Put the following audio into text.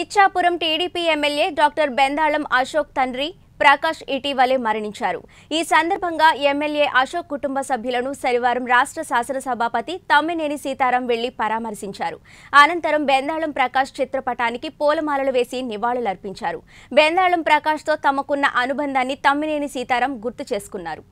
Ichchapuram TDP MLA doctor Bendalam Ashok తండ్రి ప్రకాష్ ఇటీవలే మరణించారు ఈ సందర్భంగా ఎమ్మెల్యే అశోక్ కుటుంబ సభ్యులను శనివారం రాష్ట్ర శాసనసభాపతి తమ్మినేని సీతారాం వెళ్లి పరామర్శించారు అనంతరం బెందాళం ప్రకాష్ చిత్రపటానికి పూలమాలలు వేసి నివాళులర్పించారు బెందాళం ప్రకాష్తో తమకున్న అనుబంధాన్ని తమ్మినేని సీతారాం గుర్తు చేసుకున్నారు